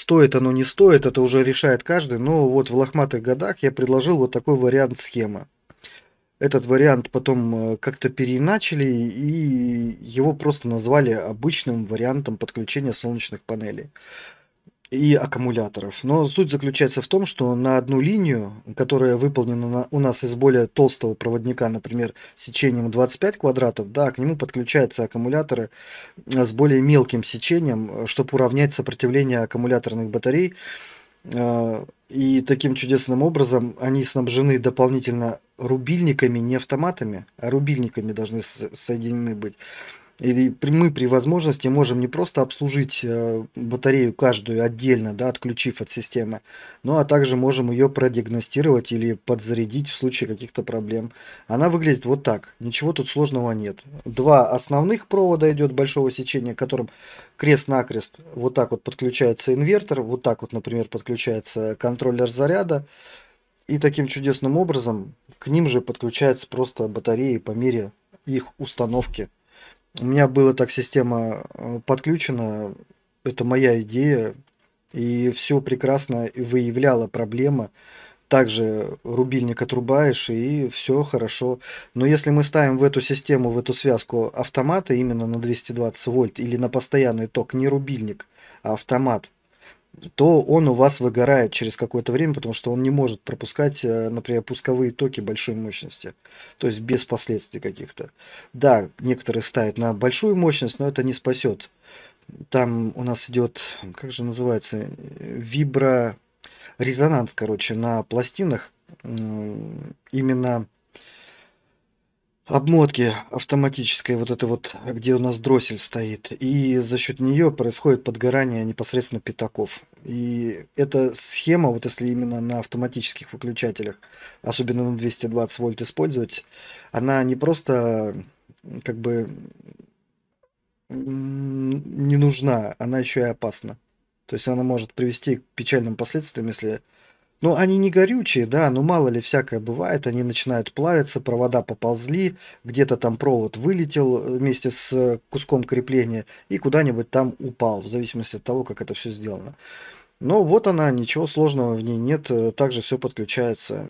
Стоит оно, не стоит, это уже решает каждый, но вот в лохматых годах я предложил вот такой вариант схемы. Этот вариант потом э, как-то переиначили и его просто назвали обычным вариантом подключения солнечных панелей и аккумуляторов. Но суть заключается в том, что на одну линию, которая выполнена на, у нас из более толстого проводника, например, сечением 25 квадратов, да, к нему подключаются аккумуляторы э, с более мелким сечением, э, чтобы уравнять сопротивление аккумуляторных батарей. Э, и таким чудесным образом они снабжены дополнительно рубильниками, не автоматами, а рубильниками должны соединены быть. Или мы при возможности можем не просто обслужить э, батарею каждую отдельно, да, отключив от системы, но а также можем ее продиагностировать или подзарядить в случае каких-то проблем. Она выглядит вот так. Ничего тут сложного нет. Два основных провода идет большого сечения, которым крест-накрест вот так вот подключается инвертор, вот так вот, например, подключается контроллер заряда. И таким чудесным образом к ним же подключаются просто батареи по мере их установки у меня была так система э, подключена, это моя идея, и все прекрасно выявляла проблема. Также рубильник отрубаешь, и все хорошо. Но если мы ставим в эту систему, в эту связку автомата именно на 220 вольт или на постоянный ток, не рубильник, а автомат – то он у вас выгорает через какое-то время, потому что он не может пропускать, э, например, пусковые токи большой мощности, то есть без последствий каких-то. Да, некоторые ставят на большую мощность, но это не спасет. Там у нас идет, как же называется, вибро резонанс, короче, на пластинах именно обмотки автоматической, вот это вот, где у нас дроссель стоит. И за счет нее происходит подгорание непосредственно пятаков. И эта схема, вот если именно на автоматических выключателях, особенно на 220 вольт использовать, она не просто как бы не нужна, она еще и опасна. То есть она может привести к печальным последствиям, если ну, они не горючие, да, но мало ли всякое бывает, они начинают плавиться, провода поползли, где-то там провод вылетел э, вместе с э, куском крепления и куда-нибудь там упал, в зависимости от того, как это все сделано. Но вот она, ничего сложного в ней нет, э, также все подключается.